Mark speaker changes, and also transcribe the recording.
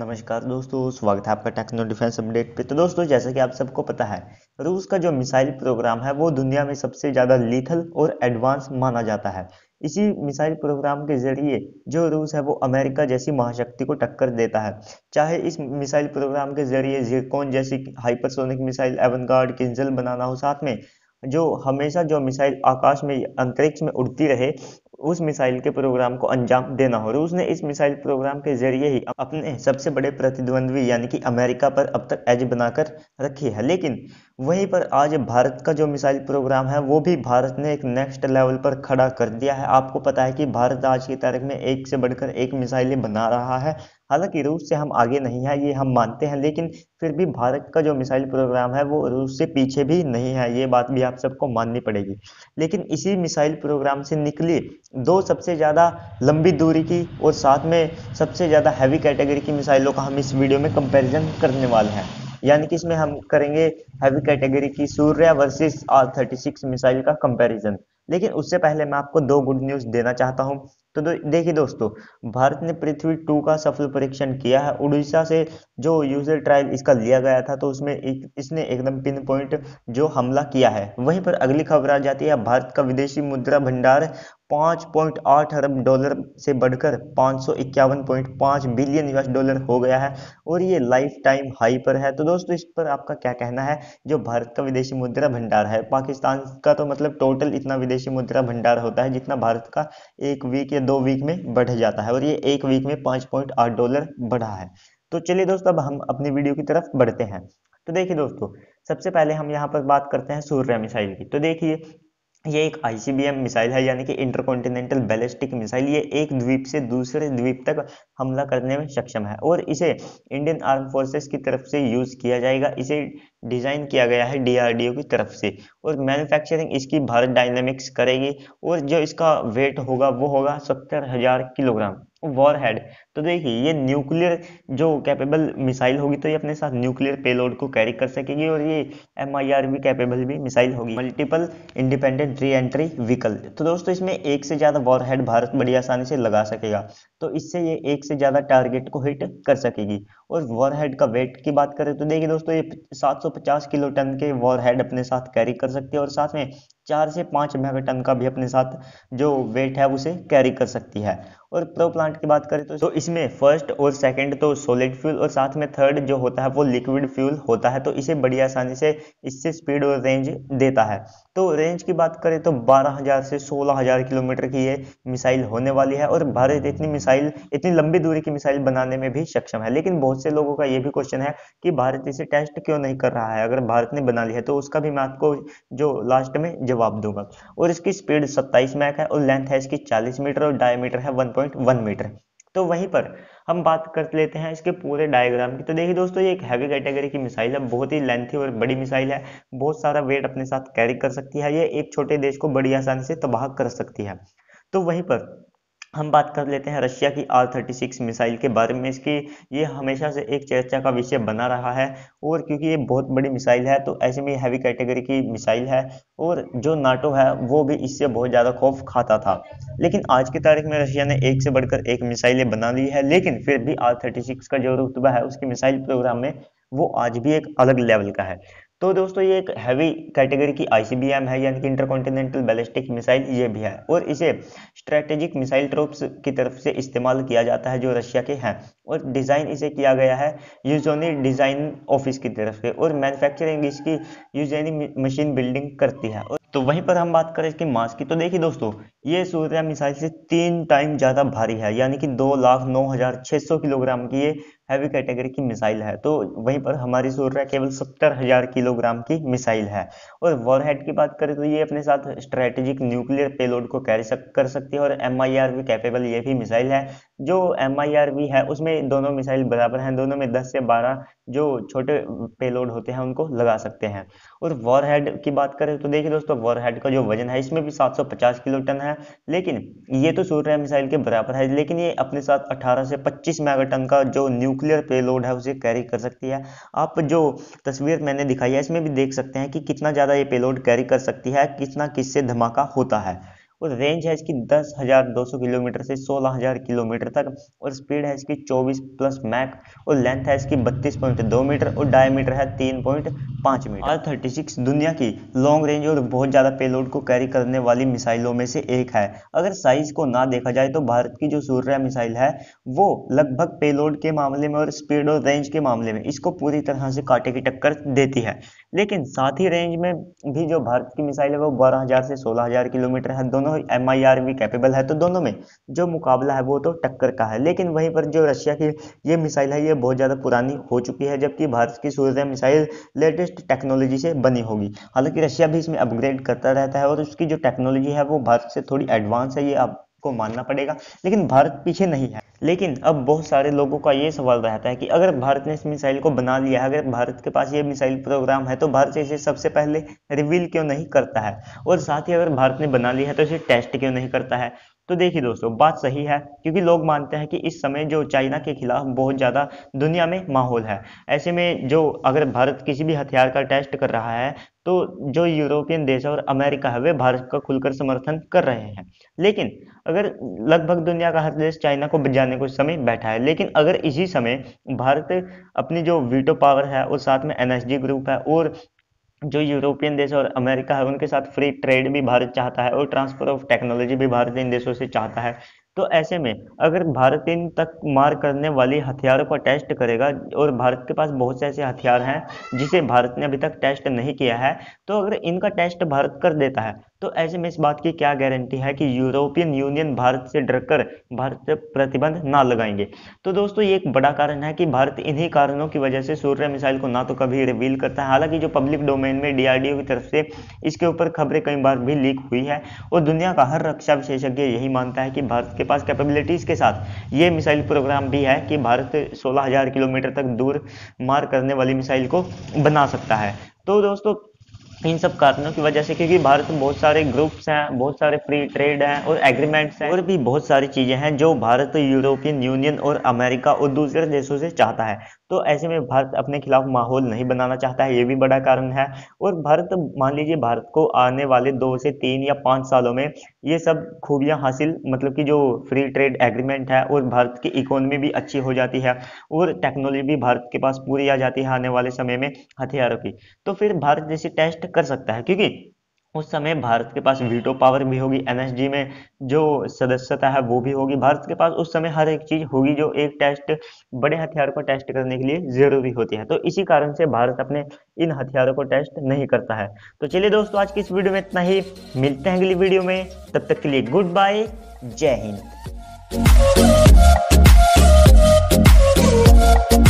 Speaker 1: नमस्कार दोस्तों स्वागत है आपका टेक्नो डिफेंस अपडेट पे तो दोस्तों जैसा कि आप सबको पता है रूस का जो मिसाइल प्रोग्राम है वो दुनिया में सबसे ज़्यादा लीथल और एडवांस माना जाता है इसी मिसाइल प्रोग्राम के जरिए जो रूस है वो अमेरिका जैसी महाशक्ति को टक्कर देता है चाहे इस मिसाइल प्रोग्राम के जरिए जिरकोन जैसी hypersonic missile Avangard Kinzhal बनाना हो साथ में जो हमेशा जो मिसाइल आकाश में अंतरिक्ष में उड़ती रहे उस मिसाइल के प्रोग्राम को अंजाम देना हो रहा उसने इस मिसाइल प्रोग्राम के जरिए ही अपने सबसे बड़े प्रतिद्वंद्वी यानी कि अमेरिका पर अब तक एज बनाकर रखी है लेकिन वहीं पर आज भारत का जो मिसाइल प्रोग्राम है वो भी भारत ने एक नेक्स्ट लेवल पर खड़ा कर दिया है आपको पता है कि भारत आज की तारीख में एक से बढ़कर एक मिसाइलें बना रहा है हालांकि रूस से हम आगे नहीं है ये हम मानते हैं लेकिन फिर भी भारत का जो मिसाइल प्रोग्राम है वो रूस से पीछे भी नहीं है ये बात भी आप सबको माननी पड़ेगी लेकिन इसी मिसाइल प्रोग्राम से निकली दो सबसे ज़्यादा लंबी दूरी की और साथ में सबसे ज़्यादा हैवी कैटेगरी की मिसाइलों का हम इस वीडियो में कंपेरिजन करने वाले हैं यानी कि इसमें हम करेंगे हैवी कैटेगरी की Surya versus R thirty six missile का कंपेरिजन लेकिन उससे पहले मैं आपको दो गुड न्यूज़ देना चाहता हूँ तो दो, देखिए दोस्तों भारत ने पृथ्वी टू का सफल परीक्षण किया है उड़ीसा से जो यूजर ट्रायल इसका लिया गया था तो उसमें एक, इसने एकदम पिन पॉइंट जो हमला किया है वहीं पर अगली खबर आ जाती है भारत का विदेशी मुद्रा भंडार 5.8 अरब डॉलर से बढ़कर 551.5 बिलियन यूएस डॉलर हो गया है और ये लाइफ टाइम हाई पर है तो दोस्तों इस पर आपका क्या कहना है जो भारत का विदेशी मुद्रा भंडार है पाकिस्तान का तो मतलब टोटल इतना विदेशी मुद्रा भंडार होता है जितना भारत का एक वीक या दो वीक में बढ़ जाता है और ये एक वीक में पाँच डॉलर बढ़ा है तो चलिए दोस्तों अब हम अपनी वीडियो की तरफ बढ़ते हैं तो देखिए दोस्तों सबसे पहले हम यहाँ पर बात करते हैं सूर्य मिसाइल की तो देखिए ये एक आईसीबीएम मिसाइल है यानी कि इंटरकॉन्टिनेंटल बैलिस्टिक मिसाइल ये एक द्वीप से दूसरे द्वीप तक हमला करने में सक्षम है और इसे इंडियन आर्म फोर्सेस की तरफ से यूज़ किया जाएगा इसे डिज़ाइन किया गया है डीआरडीओ की तरफ से और मैन्युफैक्चरिंग इसकी भारत डायनेमिक्स करेगी और जो इसका वेट होगा वो होगा सत्तर हज़ार किलोग्राम वॉर हेड तो देखिए ये न्यूक्लियर जो कैपेबल मिसाइल होगी तो ये अपने साथ न्यूक्लियर पेलोड को कैरी कर सकेगी और ये एम भी कैपेबल भी मिसाइल होगी multiple independent re entry vehicle तो दोस्तों इसमें एक से ज़्यादा वॉर हेड भारत बड़ी आसानी से लगा सकेगा तो इससे ये एक से ज़्यादा टारगेट को हिट कर सकेगी और वॉर हेड का वेट की बात करें तो देखिए दोस्तों ये 750 किलो टन के वॉर हेड अपने साथ कैरी कर सकती है और साथ में चार से पाँच मेगा टन का भी अपने साथ जो वेट है उसे कैरी कर सकती है और प्रो प्लांट की बात करें तो इसमें फर्स्ट और सेकंड तो सॉलिड फ्यूल और साथ में थर्ड जो होता है वो लिक्विड फ्यूल होता है तो इसे बड़ी आसानी से इससे स्पीड और रेंज देता है तो रेंज की बात करें तो 12000 से 16000 किलोमीटर की ये मिसाइल होने वाली है और भारत इतनी मिसाइल इतनी लंबी दूरी की मिसाइल बनाने में भी सक्षम है लेकिन बहुत से लोगों का ये भी क्वेश्चन है कि भारत इसे टेस्ट क्यों नहीं कर रहा है अगर भारत ने बना लिया है तो उसका भी मैं आपको जो लास्ट में जवाब दूंगा और इसकी स्पीड सत्ताईस मैक है और लेंथ है इसकी चालीस मीटर और डायमीटर है वन मीटर तो वहीं पर हम बात कर लेते हैं इसके पूरे डायग्राम की तो देखिए दोस्तों ये एक हैवी कैटेगरी की मिसाइल है बहुत ही लेंथी और बड़ी मिसाइल है बहुत सारा वेट अपने साथ कैरी कर सकती है ये एक छोटे देश को बड़ी आसानी से तबाह कर सकती है तो वहीं पर हम बात कर लेते हैं रशिया की आर थर्टी सिक्स मिसाइल के बारे में इसकी ये हमेशा से एक चर्चा का विषय बना रहा है और क्योंकि ये बहुत बड़ी मिसाइल है तो ऐसे में हैवी कैटेगरी की मिसाइल है और जो नाटो है वो भी इससे बहुत ज़्यादा खौफ खाता था लेकिन आज की तारीख में रशिया ने एक से बढ़कर एक मिसाइलें बना ली है लेकिन फिर भी आर थर्टी सिक्स का जो रुतबा है उसकी मिसाइल प्रोग्राम में वो आज भी एक अलग लेवल का है तो दोस्तों ये एक हैवी कैटेगरी की आईसीबीएम है यानी कि इंटरकॉन्टिनेंटल बैलिस्टिक मिसाइल ये भी है और इसे स्ट्रैटेजिक मिसाइल ट्रोप्स की तरफ से इस्तेमाल किया जाता है जो रशिया के हैं और डिज़ाइन इसे किया गया है यूजोनी डिज़ाइन ऑफिस की तरफ से और मैन्युफैक्चरिंग इसकी यूजोनी मशीन बिल्डिंग करती है और तो वहीं पर हम बात करें इसके मास की तो देखिए दोस्तों ये सूर्य मिसाइल से तीन टाइम ज़्यादा भारी है यानी कि दो लाख नौ हज़ार छः सौ किलोग्राम की ये हैवी कैटेगरी की मिसाइल है तो वहीं पर हमारी सूर्य केवल सत्तर हज़ार किलोग्राम की मिसाइल है और वॉरहेड की बात करें तो ये अपने साथ स्ट्रेटेजिक न्यूक्लियर पेलोड को कैरी सक, कर सकती है और एम भी कैपेबल ये भी मिसाइल है जो एम है उसमें दोनों मिसाइल बराबर हैं दोनों में 10 से 12 जो छोटे पेलोड होते हैं उनको लगा सकते हैं और वॉर हेड की बात करें तो देखिए दोस्तों वॉर हेड का जो वजन है इसमें भी 750 किलो टन है लेकिन ये तो सूर्य मिसाइल के बराबर है लेकिन ये अपने साथ 18 से 25 मेगा टन का जो न्यूक्लियर पेलोड है उसे कैरी कर सकती है आप जो तस्वीर मैंने दिखाई है इसमें भी देख सकते हैं कि कितना ज़्यादा ये पेलोड कैरी कर सकती है कितना किससे धमाका होता है और रेंज है इसकी दस हज़ार दो सौ किलोमीटर से सोलह हज़ार किलोमीटर तक और स्पीड है इसकी चौबीस प्लस मैक और लेंथ है इसकी बत्तीस पॉइंट दो मीटर और डायमीटर है तीन पॉइंट पांच मीटर आर थर्टी सिक्स दुनिया की लॉन्ग रेंज और बहुत ज़्यादा पेलोड को कैरी करने वाली मिसाइलों में से एक है अगर साइज़ को ना देखा जाए तो भारत की जो सूर्य मिसाइल है वो लगभग पेलोड के मामले में और स्पीड और रेंज के मामले में इसको पूरी तरह से काटे की टक्कर देती है लेकिन साथ ही रेंज में भी जो भारत की मिसाइल है वो बारह हज़ार से सोलह हज़ार किलोमीटर है दोनों दोनों एम आई आर भी कैपेबल है तो दोनों में जो मुकाबला है वो तो टक्कर का है लेकिन वहीं पर जो रशिया की ये मिसाइल है ये बहुत ज़्यादा पुरानी हो चुकी है जबकि भारत की सूर्य मिसाइल लेटेस्ट टेक्नोलॉजी से बनी होगी हालांकि रशिया भी इसमें अपग्रेड करता रहता है और उसकी जो टेक्नोलॉजी है वो भारत से थोड़ी एडवांस है ये आपको मानना पड़ेगा लेकिन भारत पीछे नहीं है लेकिन अब बहुत सारे लोगों का ये सवाल रहता है कि अगर भारत ने इस मिसाइल को बना लिया है अगर भारत के पास ये मिसाइल प्रोग्राम है तो भारत इसे सबसे पहले रिवील क्यों नहीं करता है और साथ ही अगर भारत ने बना लिया है तो इसे टेस्ट क्यों नहीं करता है तो देखिए दोस्तों बात सही है क्योंकि लोग मानते हैं कि इस समय जो चाइना के खिलाफ बहुत ज़्यादा दुनिया में माहौल है ऐसे में जो अगर भारत किसी भी हथियार का टेस्ट कर रहा है तो जो यूरोपियन देश और अमेरिका है वे भारत का खुलकर समर्थन कर रहे हैं लेकिन अगर लगभग दुनिया का हर देश चाइना को बजाने को समय बैठा है लेकिन अगर इसी समय भारत अपनी जो वीटो पावर है और साथ में एनएसजी ग्रुप है और जो यूरोपियन देश और अमेरिका है उनके साथ फ्री ट्रेड भी भारत चाहता है और ट्रांसफर ऑफ टेक्नोलॉजी भी भारत इन देशों से चाहता है तो ऐसे में अगर भारत इन तक मार करने वाली हथियारों पर टेस्ट करेगा और भारत के पास बहुत से ऐसे हथियार हैं जिसे भारत ने अभी तक टेस्ट नहीं किया है तो अगर इनका टेस्ट भारत कर देता है तो ऐसे में इस बात की क्या गारंटी है कि यूरोपियन यूनियन भारत से डरकर भारत पर प्रतिबंध ना लगाएंगे तो दोस्तों ये एक बड़ा कारण है कि भारत इन्हीं कारणों की वजह से सूर्य मिसाइल को ना तो कभी रिवील करता है हालांकि जो पब्लिक डोमेन में डीआरडीओ की तरफ से इसके ऊपर खबरें कई बार भी लीक हुई है और दुनिया का हर रक्षा विशेषज्ञ यही मानता है कि भारत के पास कैपेबिलिटीज़ के साथ ये मिसाइल प्रोग्राम भी है कि भारत 16000 किलोमीटर तक दूर मार करने वाली मिसाइल को बना सकता है तो दोस्तों इन सब कारणों की वजह से क्योंकि भारत में बहुत सारे ग्रुप्स हैं बहुत सारे फ्री ट्रेड हैं और एग्रीमेंट्स हैं और भी बहुत सारी चीज़ें हैं जो भारत यूरोपियन यूनियन और अमेरिका और दूसरे देशों से चाहता है तो ऐसे में भारत अपने खिलाफ माहौल नहीं बनाना चाहता है ये भी बड़ा कारण है और भारत मान लीजिए भारत को आने वाले दो से तीन या पाँच सालों में ये सब खूबियाँ हासिल मतलब की जो फ्री ट्रेड एग्रीमेंट है और भारत की इकोनॉमी भी अच्छी हो जाती है और टेक्नोलॉजी भी भारत के पास पूरी आ जाती है आने वाले समय में हथियारों की तो फिर भारत जैसे टेस्ट कर सकता है क्योंकि उस समय भारत के पास वीटो पावर भी होगी एनएसजी में जो सदस्यता है वो भी होगी भारत के पास उस समय हर एक चीज होगी जो एक टेस्ट बड़े हथियार को टेस्ट करने के लिए जरूरी होती है तो इसी कारण से भारत अपने इन हथियारों को टेस्ट नहीं करता है तो चलिए दोस्तों आज की इस वीडियो में इतना ही मिलते हैं अगली वीडियो में तब तक के लिए गुड बाय जय हिंद